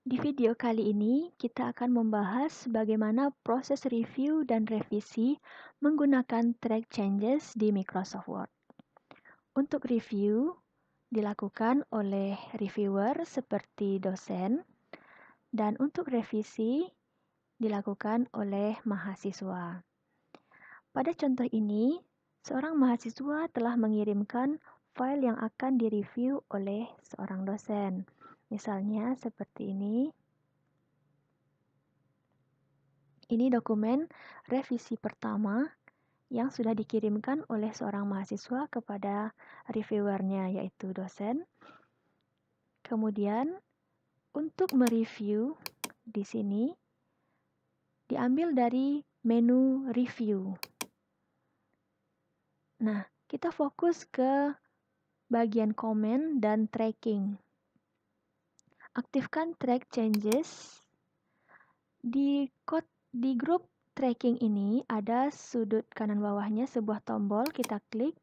Di video kali ini, kita akan membahas bagaimana proses review dan revisi menggunakan track changes di Microsoft Word. Untuk review, dilakukan oleh reviewer seperti dosen, dan untuk revisi, dilakukan oleh mahasiswa. Pada contoh ini, seorang mahasiswa telah mengirimkan file yang akan direview oleh seorang dosen Misalnya seperti ini. Ini dokumen revisi pertama yang sudah dikirimkan oleh seorang mahasiswa kepada reviewernya yaitu dosen. Kemudian untuk mereview di sini diambil dari menu review. Nah, kita fokus ke bagian komen dan tracking aktifkan track changes. Di code di grup tracking ini ada sudut kanan bawahnya sebuah tombol kita klik.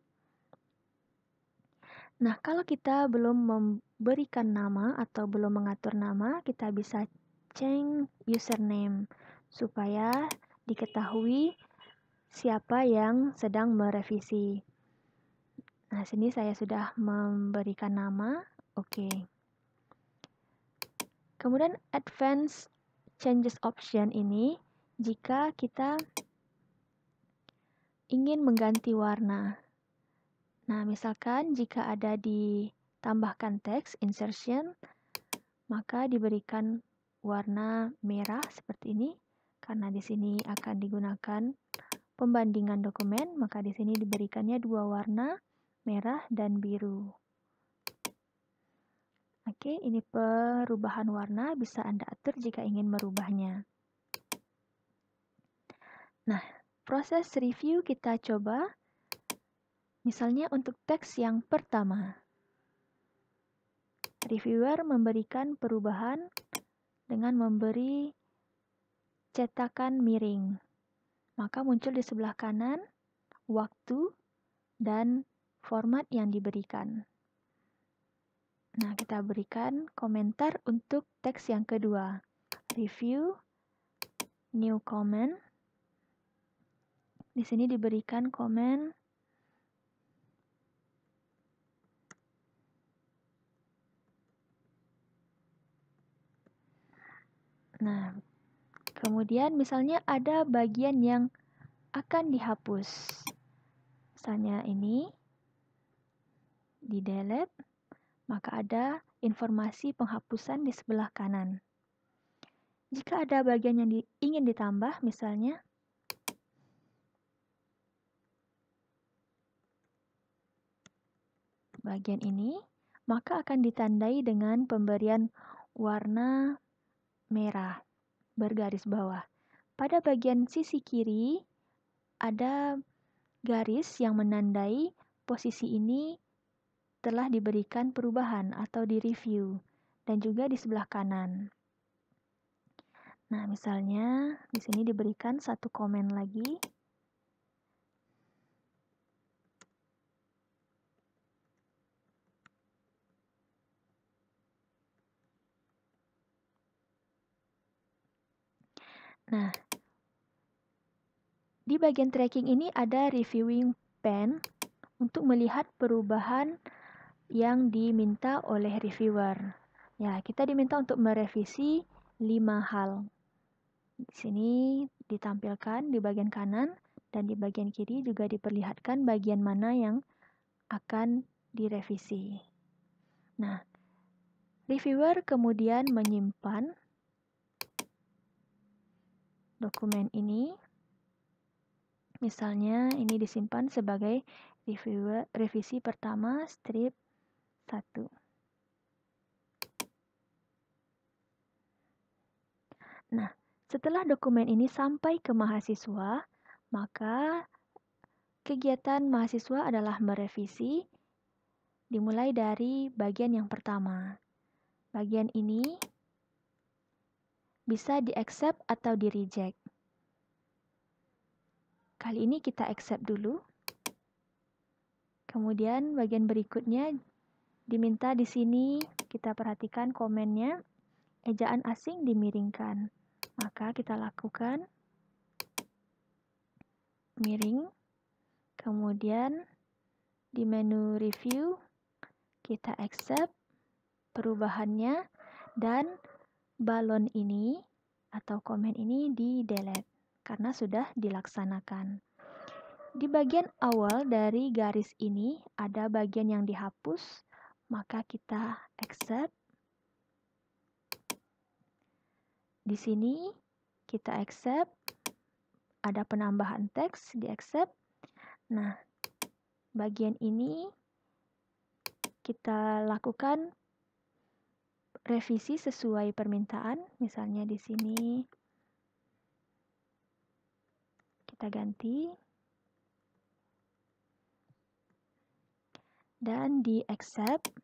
Nah, kalau kita belum memberikan nama atau belum mengatur nama, kita bisa change username supaya diketahui siapa yang sedang merevisi. Nah, sini saya sudah memberikan nama. Oke. Okay. Kemudian advance changes option ini jika kita ingin mengganti warna. Nah, misalkan jika ada ditambahkan teks insertion, maka diberikan warna merah seperti ini karena di sini akan digunakan pembandingan dokumen, maka di sini diberikannya dua warna, merah dan biru. Oke, ini perubahan warna bisa Anda atur jika ingin merubahnya. Nah, proses review kita coba misalnya untuk teks yang pertama. Reviewer memberikan perubahan dengan memberi cetakan miring. Maka muncul di sebelah kanan waktu dan format yang diberikan. Nah, kita berikan komentar untuk teks yang kedua. Review, new comment. Di sini diberikan komen Nah, kemudian misalnya ada bagian yang akan dihapus. Misalnya ini di delete maka ada informasi penghapusan di sebelah kanan. Jika ada bagian yang di, ingin ditambah, misalnya bagian ini, maka akan ditandai dengan pemberian warna merah bergaris bawah. Pada bagian sisi kiri ada garis yang menandai posisi ini telah diberikan perubahan atau direview, dan juga di sebelah kanan. Nah, misalnya di sini diberikan satu komen lagi. Nah, di bagian tracking ini ada reviewing pen untuk melihat perubahan yang diminta oleh reviewer. Ya, kita diminta untuk merevisi lima hal. Di sini ditampilkan di bagian kanan dan di bagian kiri juga diperlihatkan bagian mana yang akan direvisi. Nah, reviewer kemudian menyimpan dokumen ini. Misalnya ini disimpan sebagai reviewer, revisi pertama strip satu. Nah, setelah dokumen ini sampai ke mahasiswa, maka kegiatan mahasiswa adalah merevisi dimulai dari bagian yang pertama. Bagian ini bisa di-accept atau di-reject. Kali ini kita accept dulu. Kemudian bagian berikutnya Diminta di sini kita perhatikan komennya, ejaan asing dimiringkan. Maka kita lakukan miring, kemudian di menu review kita accept perubahannya dan balon ini atau komen ini di delete karena sudah dilaksanakan. Di bagian awal dari garis ini ada bagian yang dihapus maka kita accept Di sini kita accept, ada penambahan teks di accept. Nah, bagian ini kita lakukan revisi sesuai permintaan, misalnya di sini kita ganti dan di accept.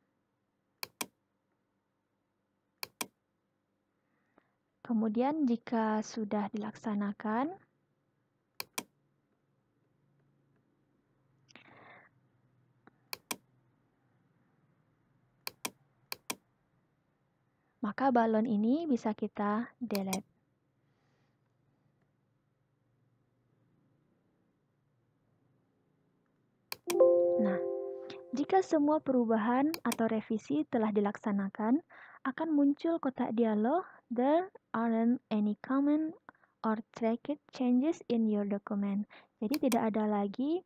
Kemudian jika sudah dilaksanakan, maka balon ini bisa kita delete. Jika semua perubahan atau revisi telah dilaksanakan, akan muncul kotak dialog There aren't any common or tracked changes in your document. Jadi tidak ada lagi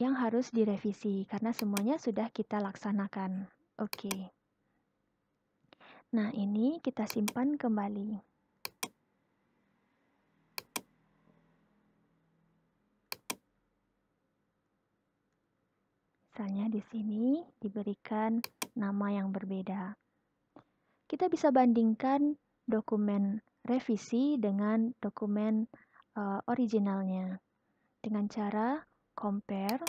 yang harus direvisi karena semuanya sudah kita laksanakan. Oke. Okay. Nah, ini kita simpan kembali. Misalnya di sini diberikan nama yang berbeda. Kita bisa bandingkan dokumen revisi dengan dokumen uh, originalnya dengan cara compare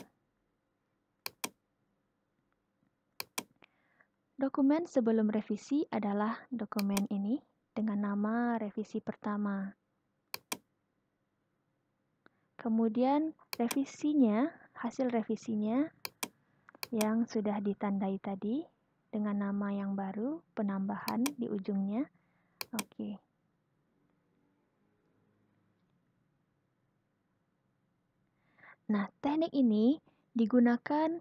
Dokumen sebelum revisi adalah dokumen ini dengan nama revisi pertama. Kemudian revisinya, hasil revisinya yang sudah ditandai tadi dengan nama yang baru, penambahan di ujungnya. Oke. Okay. Nah, teknik ini digunakan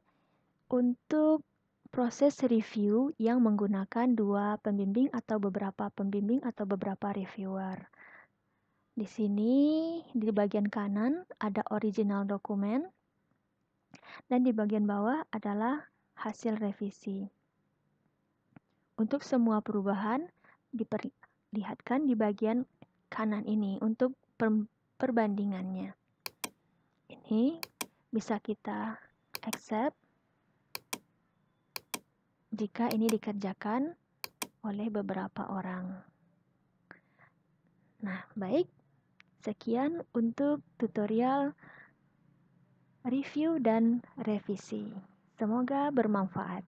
untuk proses review yang menggunakan dua pembimbing atau beberapa pembimbing atau beberapa reviewer. Di sini, di bagian kanan ada original dokumen, dan di bagian bawah adalah hasil revisi. Untuk semua perubahan diperlihatkan di bagian kanan ini untuk perbandingannya. Ini bisa kita accept jika ini dikerjakan oleh beberapa orang. Nah, baik. Sekian untuk tutorial review dan revisi. Semoga bermanfaat.